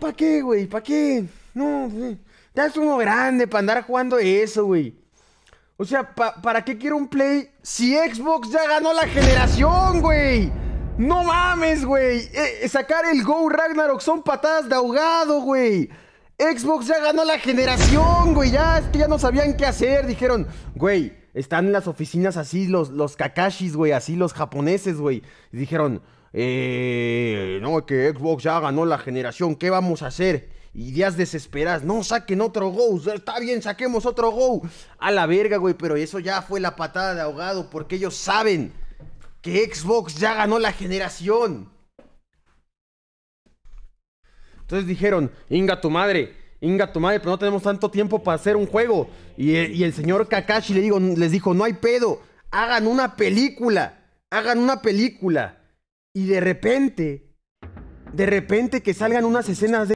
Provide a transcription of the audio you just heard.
¿Para qué, güey? ¿Para qué? No, güey. Ya es uno grande para andar jugando eso, güey. O sea, ¿para qué quiero un Play si Xbox ya ganó la generación, güey? No mames, güey. Eh, eh, sacar el Go Ragnarok son patadas de ahogado, güey. Xbox ya ganó la generación, güey. Ya, es que ya no sabían qué hacer. Dijeron, güey, están en las oficinas así los, los Kakashis, güey, así los japoneses, güey. Y dijeron, eh, no, que Xbox ya ganó la generación, ¿qué vamos a hacer? Y días desesperadas. No, saquen otro Go. Está bien, saquemos otro Go. A la verga, güey. Pero eso ya fue la patada de ahogado. Porque ellos saben que Xbox ya ganó la generación. Entonces dijeron, Inga tu madre. Inga tu madre, pero no tenemos tanto tiempo para hacer un juego. Eh, y, el señor Kakashi le digo, les dijo, no hay pedo, hagan una película, hagan una película. Y de repente, de repente que salgan unas escenas de...